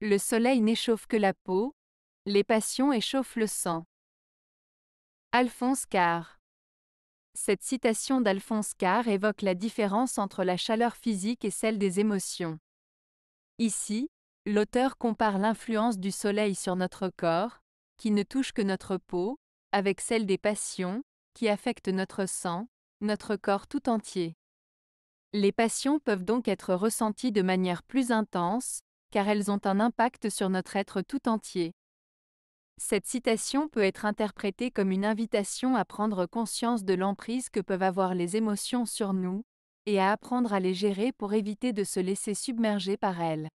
Le soleil n'échauffe que la peau, les passions échauffent le sang. Alphonse Carr. Cette citation d'Alphonse Carr évoque la différence entre la chaleur physique et celle des émotions. Ici, l'auteur compare l'influence du soleil sur notre corps, qui ne touche que notre peau, avec celle des passions, qui affectent notre sang, notre corps tout entier. Les passions peuvent donc être ressenties de manière plus intense, car elles ont un impact sur notre être tout entier. Cette citation peut être interprétée comme une invitation à prendre conscience de l'emprise que peuvent avoir les émotions sur nous, et à apprendre à les gérer pour éviter de se laisser submerger par elles.